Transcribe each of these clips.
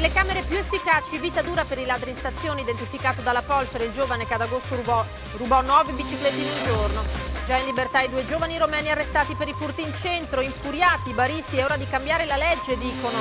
Telecamere più efficaci, vita dura per i ladri in stazione, identificato dalla polvere il giovane che ad agosto rubò, rubò 9 biciclette in un giorno. Già in libertà i due giovani romeni arrestati per i furti in centro, infuriati, baristi, è ora di cambiare la legge, dicono.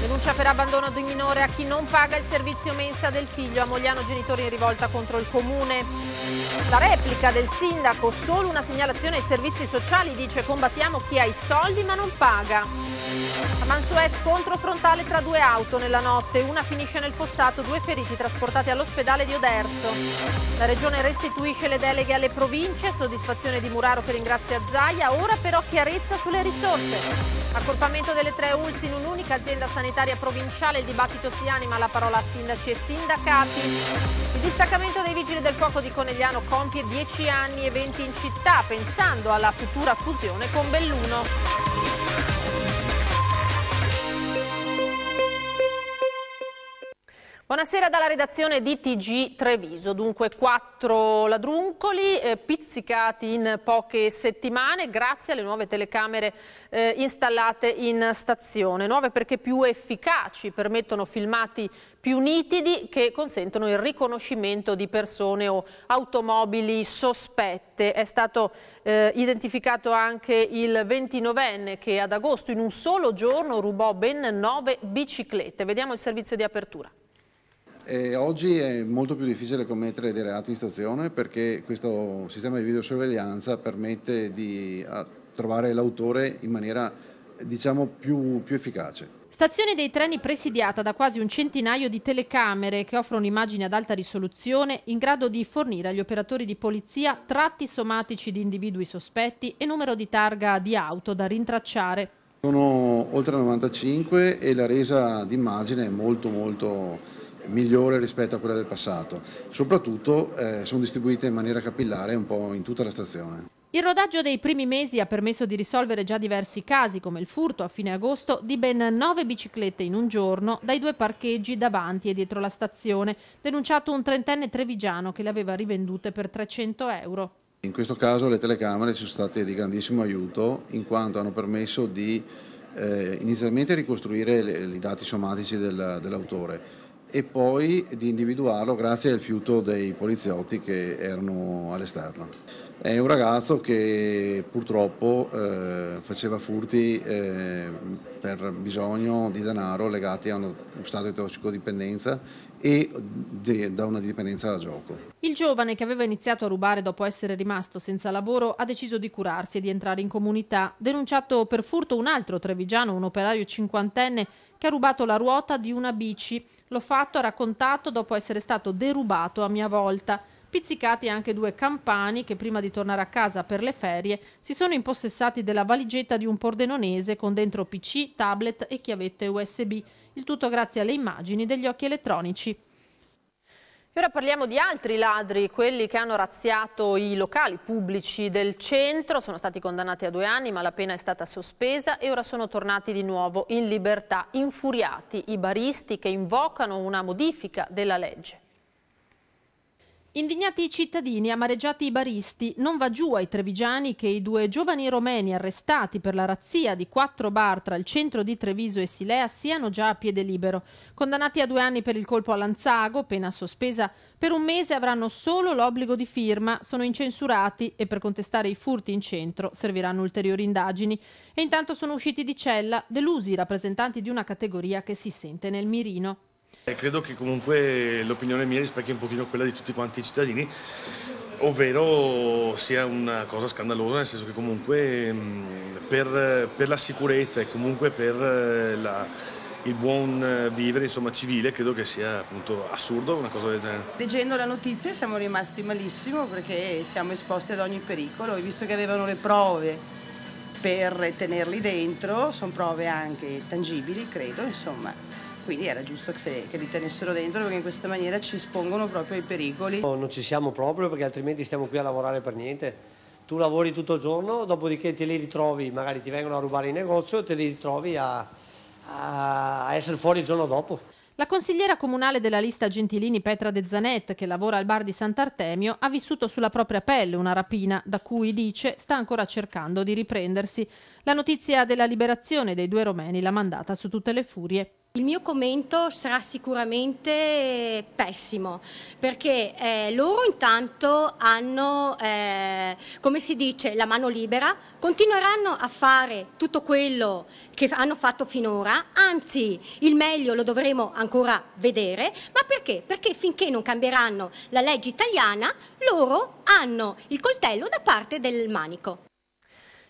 Denuncia per abbandono di minore a chi non paga il servizio mensa del figlio, a Mogliano genitori in rivolta contro il comune. La replica del sindaco, solo una segnalazione ai servizi sociali, dice combattiamo chi ha i soldi ma non paga. A Mansuez scontro frontale tra due auto nella notte, una finisce nel fossato, due feriti trasportati all'ospedale di Oderzo. La regione restituisce le deleghe alle province, soddisfazione di Muraro che ringrazia Zaia, ora però chiarezza sulle risorse. Accorpamento delle tre ULS in un'unica azienda sanitaria provinciale, il dibattito si anima, alla parola a sindaci e sindacati. Il distaccamento dei vigili del fuoco di Conegliano compie 10 anni e 20 in città, pensando alla futura fusione con Belluno. Buonasera dalla redazione di TG Treviso. Dunque quattro ladruncoli eh, pizzicati in poche settimane grazie alle nuove telecamere eh, installate in stazione. Nuove perché più efficaci, permettono filmati più nitidi che consentono il riconoscimento di persone o automobili sospette. È stato eh, identificato anche il 29enne che ad agosto in un solo giorno rubò ben nove biciclette. Vediamo il servizio di apertura. E oggi è molto più difficile commettere dei reati in stazione perché questo sistema di videosorveglianza permette di trovare l'autore in maniera diciamo, più, più efficace. Stazione dei treni presidiata da quasi un centinaio di telecamere che offrono immagini ad alta risoluzione in grado di fornire agli operatori di polizia tratti somatici di individui sospetti e numero di targa di auto da rintracciare. Sono oltre 95 e la resa d'immagine è molto molto migliore rispetto a quella del passato. Soprattutto eh, sono distribuite in maniera capillare un po' in tutta la stazione. Il rodaggio dei primi mesi ha permesso di risolvere già diversi casi, come il furto a fine agosto di ben nove biciclette in un giorno dai due parcheggi davanti e dietro la stazione, denunciato un trentenne trevigiano che le aveva rivendute per 300 euro. In questo caso le telecamere sono state di grandissimo aiuto in quanto hanno permesso di eh, inizialmente ricostruire i dati somatici del, dell'autore, e poi di individuarlo grazie al fiuto dei poliziotti che erano all'esterno è un ragazzo che purtroppo eh, faceva furti eh, per bisogno di denaro legati a uno stato di tossicodipendenza e de, da una dipendenza da gioco. Il giovane che aveva iniziato a rubare dopo essere rimasto senza lavoro ha deciso di curarsi e di entrare in comunità. Denunciato per furto un altro trevigiano, un operaio cinquantenne che ha rubato la ruota di una bici. L'ho fatto, ha raccontato, dopo essere stato derubato a mia volta pizzicati anche due campani che prima di tornare a casa per le ferie si sono impossessati della valigetta di un pordenonese con dentro PC, tablet e chiavette USB, il tutto grazie alle immagini degli occhi elettronici. E ora parliamo di altri ladri, quelli che hanno razziato i locali pubblici del centro, sono stati condannati a due anni ma la pena è stata sospesa e ora sono tornati di nuovo in libertà, infuriati i baristi che invocano una modifica della legge. Indignati i cittadini, amareggiati i baristi, non va giù ai trevigiani che i due giovani romeni arrestati per la razzia di quattro bar tra il centro di Treviso e Silea siano già a piede libero. Condannati a due anni per il colpo a Lanzago, pena sospesa, per un mese avranno solo l'obbligo di firma, sono incensurati e per contestare i furti in centro serviranno ulteriori indagini. E intanto sono usciti di cella, delusi i rappresentanti di una categoria che si sente nel mirino credo che comunque l'opinione mia rispecchi un pochino quella di tutti quanti i cittadini, ovvero sia una cosa scandalosa, nel senso che comunque mm, per, per la sicurezza e comunque per eh, la, il buon eh, vivere insomma, civile credo che sia appunto assurdo una cosa del genere. Leggendo la notizia siamo rimasti malissimo perché siamo esposti ad ogni pericolo e visto che avevano le prove per tenerli dentro, sono prove anche tangibili credo, insomma quindi era giusto che, che li tenessero dentro perché in questa maniera ci espongono proprio ai pericoli. No, non ci siamo proprio perché altrimenti stiamo qui a lavorare per niente. Tu lavori tutto il giorno, dopodiché te li ritrovi, magari ti vengono a rubare in negozio e te li ritrovi a, a essere fuori il giorno dopo. La consigliera comunale della lista Gentilini Petra De Zanet, che lavora al bar di Sant'Artemio, ha vissuto sulla propria pelle una rapina, da cui dice sta ancora cercando di riprendersi. La notizia della liberazione dei due romeni l'ha mandata su tutte le furie. Il mio commento sarà sicuramente pessimo perché eh, loro intanto hanno, eh, come si dice, la mano libera, continueranno a fare tutto quello che hanno fatto finora, anzi il meglio lo dovremo ancora vedere, ma perché? Perché finché non cambieranno la legge italiana loro hanno il coltello da parte del manico.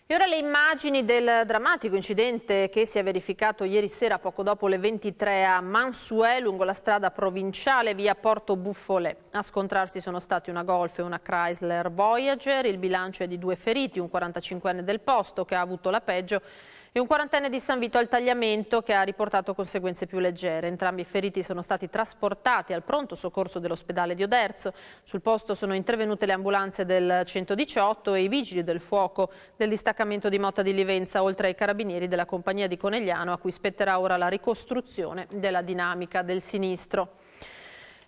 E ora le immagini del drammatico incidente che si è verificato ieri sera poco dopo le 23 a Mansue lungo la strada provinciale via Porto Buffolè. A scontrarsi sono stati una Golf e una Chrysler Voyager, il bilancio è di due feriti, un 45enne del posto che ha avuto la peggio e un quarantenne di San Vito al tagliamento che ha riportato conseguenze più leggere. Entrambi i feriti sono stati trasportati al pronto soccorso dell'ospedale di Oderzo. Sul posto sono intervenute le ambulanze del 118 e i vigili del fuoco del distaccamento di Motta di Livenza, oltre ai carabinieri della compagnia di Conegliano a cui spetterà ora la ricostruzione della dinamica del sinistro.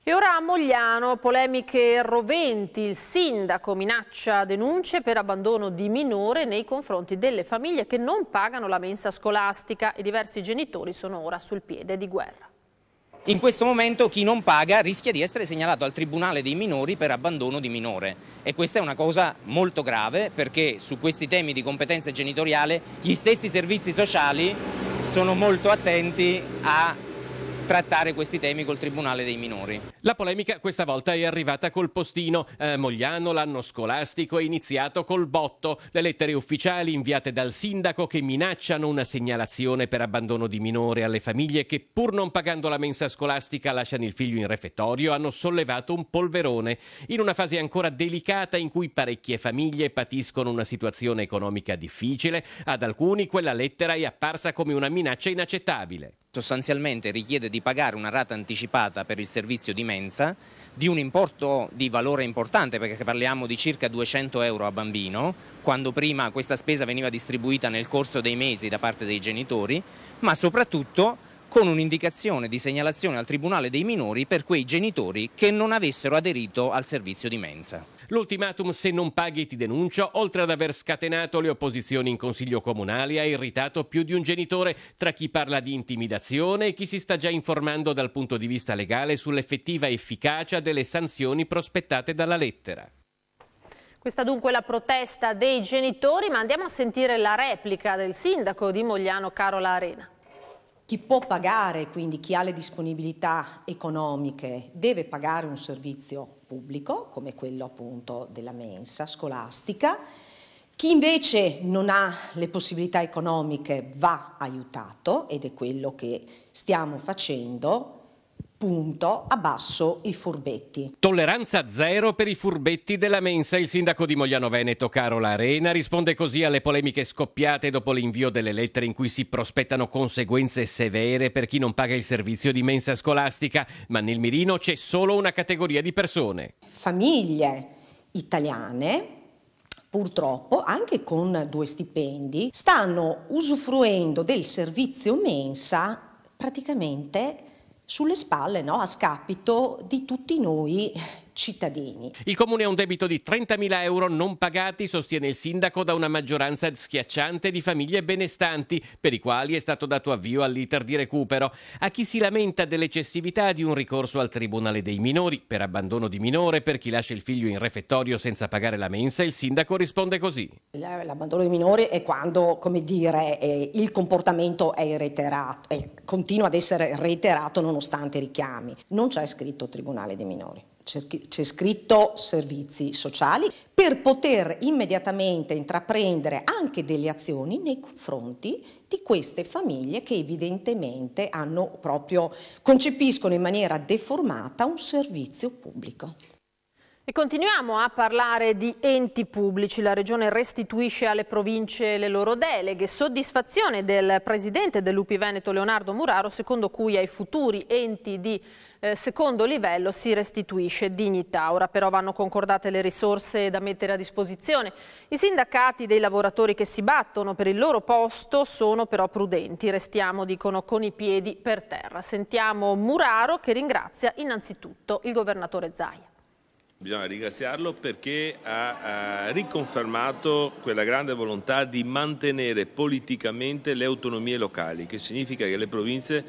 E ora a Mogliano, polemiche roventi, il sindaco minaccia denunce per abbandono di minore nei confronti delle famiglie che non pagano la mensa scolastica e diversi genitori sono ora sul piede di guerra. In questo momento chi non paga rischia di essere segnalato al Tribunale dei minori per abbandono di minore e questa è una cosa molto grave perché su questi temi di competenza genitoriale gli stessi servizi sociali sono molto attenti a trattare questi temi col Tribunale dei minori. La polemica questa volta è arrivata col postino. Eh, Mogliano l'anno scolastico è iniziato col botto. Le lettere ufficiali inviate dal sindaco che minacciano una segnalazione per abbandono di minore alle famiglie che pur non pagando la mensa scolastica lasciano il figlio in refettorio hanno sollevato un polverone. In una fase ancora delicata in cui parecchie famiglie patiscono una situazione economica difficile, ad alcuni quella lettera è apparsa come una minaccia inaccettabile sostanzialmente richiede di pagare una rata anticipata per il servizio di mensa di un importo di valore importante perché parliamo di circa 200 euro a bambino, quando prima questa spesa veniva distribuita nel corso dei mesi da parte dei genitori, ma soprattutto con un'indicazione di segnalazione al Tribunale dei minori per quei genitori che non avessero aderito al servizio di mensa. L'ultimatum se non paghi ti denuncio, oltre ad aver scatenato le opposizioni in consiglio comunale, ha irritato più di un genitore tra chi parla di intimidazione e chi si sta già informando dal punto di vista legale sull'effettiva efficacia delle sanzioni prospettate dalla lettera. Questa dunque è la protesta dei genitori, ma andiamo a sentire la replica del sindaco di Mogliano, Carola Arena. Chi può pagare, quindi chi ha le disponibilità economiche, deve pagare un servizio pubblico, come quello appunto della mensa scolastica. Chi invece non ha le possibilità economiche va aiutato ed è quello che stiamo facendo punto, abbasso i furbetti. Tolleranza zero per i furbetti della mensa. Il sindaco di Mogliano Veneto, Carola Arena, risponde così alle polemiche scoppiate dopo l'invio delle lettere in cui si prospettano conseguenze severe per chi non paga il servizio di mensa scolastica. Ma nel mirino c'è solo una categoria di persone. Famiglie italiane purtroppo anche con due stipendi stanno usufruendo del servizio mensa praticamente sulle spalle, no? a scapito di tutti noi cittadini. Il comune ha un debito di 30.000 euro non pagati, sostiene il sindaco, da una maggioranza schiacciante di famiglie benestanti, per i quali è stato dato avvio all'iter di recupero. A chi si lamenta dell'eccessività di un ricorso al Tribunale dei minori per abbandono di minore, per chi lascia il figlio in refettorio senza pagare la mensa, il sindaco risponde così. Eh, l'abbandono di minore è quando, come dire, eh, il comportamento è reiterato, eh, continua ad essere reiterato nonostante i richiami. Non c'è scritto Tribunale dei minori c'è scritto servizi sociali, per poter immediatamente intraprendere anche delle azioni nei confronti di queste famiglie che evidentemente hanno proprio, concepiscono in maniera deformata un servizio pubblico. E continuiamo a parlare di enti pubblici. La Regione restituisce alle province le loro deleghe. Soddisfazione del presidente dell'UPI Veneto Leonardo Muraro, secondo cui ai futuri enti di eh, secondo livello si restituisce dignità. Ora però vanno concordate le risorse da mettere a disposizione. I sindacati dei lavoratori che si battono per il loro posto sono però prudenti. Restiamo, dicono, con i piedi per terra. Sentiamo Muraro che ringrazia innanzitutto il governatore Zaia. Bisogna ringraziarlo perché ha, ha, riconfermato quella grande volontà di mantenere politicamente le autonomie locali, che significa che le province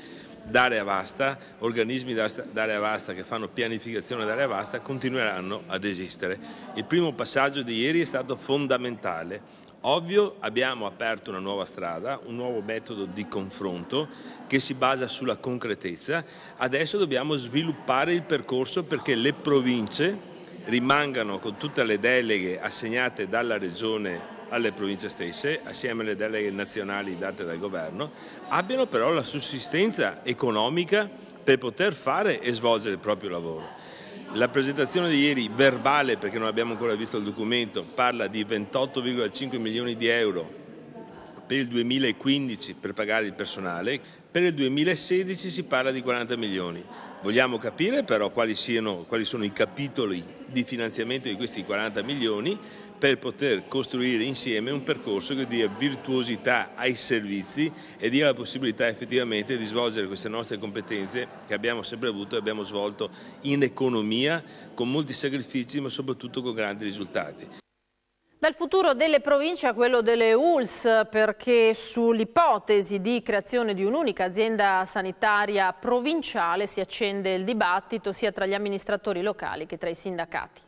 d'area vasta, organismi d'area vasta che fanno pianificazione d'area vasta, continueranno ad esistere. Il primo passaggio di ieri è stato fondamentale. Ovvio abbiamo aperto una nuova strada, un nuovo metodo di confronto che si basa sulla concretezza. Adesso dobbiamo sviluppare il percorso perché le province rimangano con tutte le deleghe assegnate dalla Regione alle province stesse, assieme alle deleghe nazionali date dal governo, abbiano però la sussistenza economica per poter fare e svolgere il proprio lavoro. La presentazione di ieri, verbale perché non abbiamo ancora visto il documento, parla di 28,5 milioni di euro per il 2015 per pagare il personale, per il 2016 si parla di 40 milioni. Vogliamo capire però quali, siano, quali sono i capitoli di finanziamento di questi 40 milioni per poter costruire insieme un percorso che dia virtuosità ai servizi e dia la possibilità effettivamente di svolgere queste nostre competenze che abbiamo sempre avuto e abbiamo svolto in economia con molti sacrifici ma soprattutto con grandi risultati. Dal futuro delle province a quello delle ULS, perché sull'ipotesi di creazione di un'unica azienda sanitaria provinciale si accende il dibattito sia tra gli amministratori locali che tra i sindacati.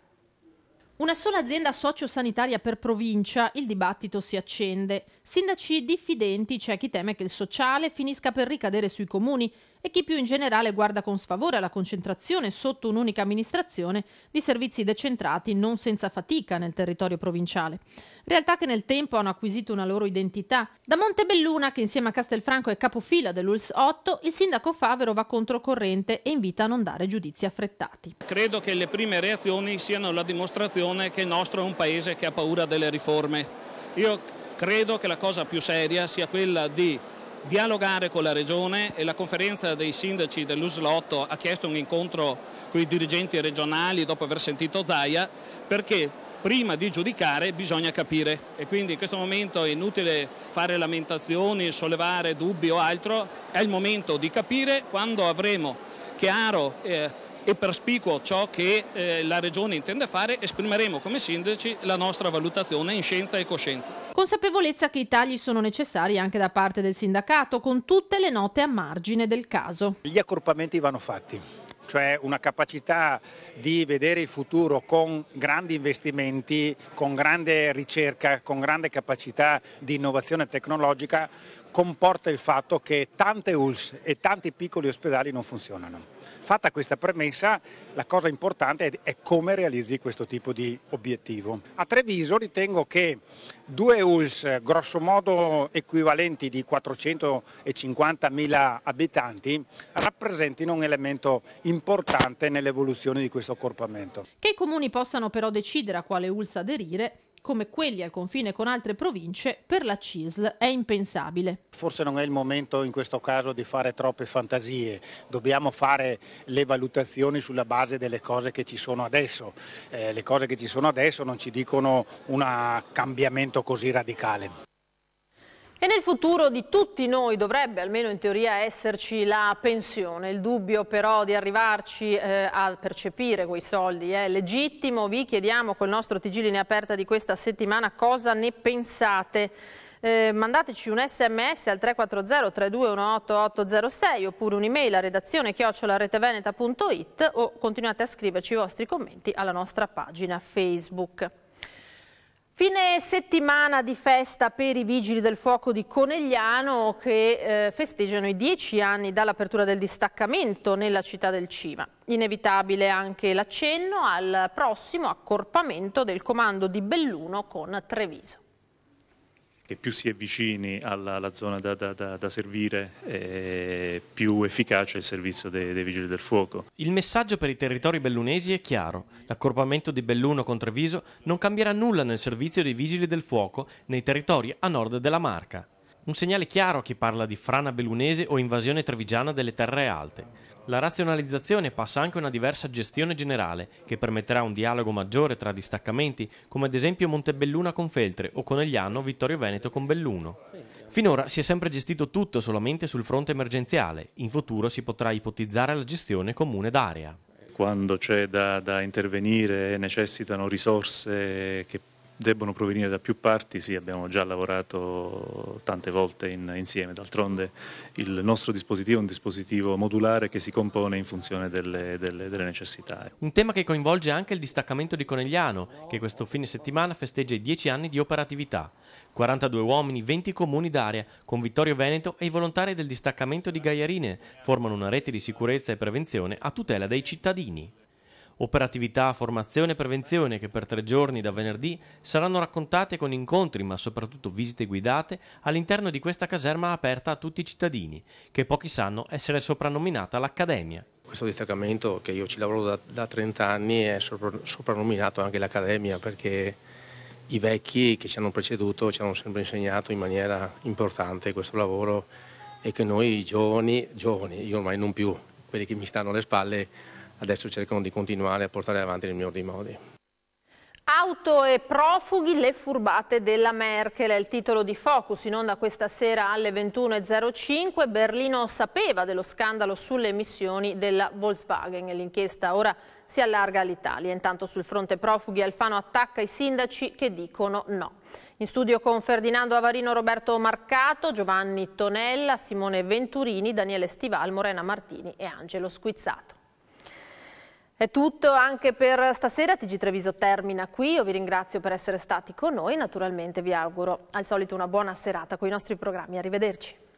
Una sola azienda sociosanitaria per provincia, il dibattito si accende. Sindaci diffidenti c'è chi teme che il sociale finisca per ricadere sui comuni, e chi più in generale guarda con sfavore alla concentrazione sotto un'unica amministrazione di servizi decentrati non senza fatica nel territorio provinciale. Realtà che nel tempo hanno acquisito una loro identità. Da Montebelluna, che insieme a Castelfranco è capofila dell'ULS 8, il sindaco Favero va controcorrente e invita a non dare giudizi affrettati. Credo che le prime reazioni siano la dimostrazione che il nostro è un paese che ha paura delle riforme. Io credo che la cosa più seria sia quella di dialogare con la Regione e la conferenza dei sindaci dell'Uslotto ha chiesto un incontro con i dirigenti regionali dopo aver sentito Zaia perché prima di giudicare bisogna capire e quindi in questo momento è inutile fare lamentazioni, sollevare dubbi o altro, è il momento di capire quando avremo chiaro eh, e perspicuo ciò che eh, la Regione intende fare, esprimeremo come sindaci la nostra valutazione in scienza e coscienza. Consapevolezza che i tagli sono necessari anche da parte del sindacato, con tutte le note a margine del caso. Gli accorpamenti vanno fatti cioè una capacità di vedere il futuro con grandi investimenti, con grande ricerca, con grande capacità di innovazione tecnologica, comporta il fatto che tante ULS e tanti piccoli ospedali non funzionano. Fatta questa premessa, la cosa importante è come realizzi questo tipo di obiettivo. A Treviso ritengo che due ULS grossomodo equivalenti di 450.000 abitanti rappresentino un elemento importante nell'evoluzione di questo accorpamento. Che i comuni possano però decidere a quale ULS aderire come quelli al confine con altre province, per la CISL è impensabile. Forse non è il momento in questo caso di fare troppe fantasie, dobbiamo fare le valutazioni sulla base delle cose che ci sono adesso. Eh, le cose che ci sono adesso non ci dicono un cambiamento così radicale. E nel futuro di tutti noi dovrebbe, almeno in teoria, esserci la pensione. Il dubbio però di arrivarci eh, a percepire quei soldi è legittimo. Vi chiediamo col nostro TG Linea Aperta di questa settimana cosa ne pensate. Eh, mandateci un sms al 340 3218 oppure un'email a redazione chiocciolareteveneta.it o continuate a scriverci i vostri commenti alla nostra pagina Facebook. Fine settimana di festa per i Vigili del Fuoco di Conegliano che eh, festeggiano i dieci anni dall'apertura del distaccamento nella città del Cima. Inevitabile anche l'accenno al prossimo accorpamento del comando di Belluno con Treviso che più si è vicini alla, alla zona da, da, da, da servire, eh, più efficace è il servizio dei, dei, vigili del fuoco. Il messaggio per i territori bellunesi è chiaro. L'accorpamento di Belluno con Treviso non cambierà nulla nel servizio dei vigili del fuoco nei territori a nord della Marca. Un segnale chiaro a chi parla di frana belunese o invasione trevigiana delle terre alte. La razionalizzazione passa anche a una diversa gestione generale, che permetterà un dialogo maggiore tra distaccamenti, come ad esempio Montebelluna con Feltre o Conegliano Vittorio Veneto con Belluno. Finora si è sempre gestito tutto solamente sul fronte emergenziale, in futuro si potrà ipotizzare la gestione comune d'area quando c'è da, da, intervenire necessitano risorse che debbono provenire da più parti, sì, abbiamo già lavorato tante volte in, insieme, d'altronde il nostro dispositivo è un dispositivo modulare che si compone in funzione delle, delle, delle necessità. Un tema che coinvolge anche il distaccamento di Conegliano, che questo fine settimana festeggia i 10 anni di operatività. 42 uomini, 20 comuni d'area, con Vittorio Veneto e i volontari del distaccamento di Gaiarine, formano una rete di sicurezza e prevenzione a tutela dei cittadini. Operatività, formazione e prevenzione che per tre giorni da venerdì saranno raccontate con incontri ma soprattutto visite guidate all'interno di questa caserma aperta a tutti i cittadini, che pochi sanno essere soprannominata l'Accademia. Questo distaccamento, che io ci lavoro da, da 30 anni, è soprannominato anche l'Accademia perché i vecchi che ci hanno preceduto ci hanno sempre insegnato in maniera importante questo lavoro e che noi giovani, giovani, io ormai non più, quelli che mi stanno alle spalle adesso cercano di continuare a portare avanti nel miglior dei modi. Auto e profughi, le furbate della Merkel, è il titolo di Focus in onda questa sera alle 21.05. Berlino sapeva dello scandalo sulle emissioni della Volkswagen l'inchiesta ora si allarga all'Italia. Intanto sul fronte profughi Alfano attacca i sindaci che dicono no. In studio con Ferdinando Avarino, Roberto Marcato, Giovanni Tonella, Simone Venturini, Daniele Stival, Morena Martini e Angelo Squizzato. È tutto anche per stasera, TG Treviso termina qui, io vi ringrazio per essere stati con noi, naturalmente vi auguro al solito una buona serata con i nostri programmi, arrivederci.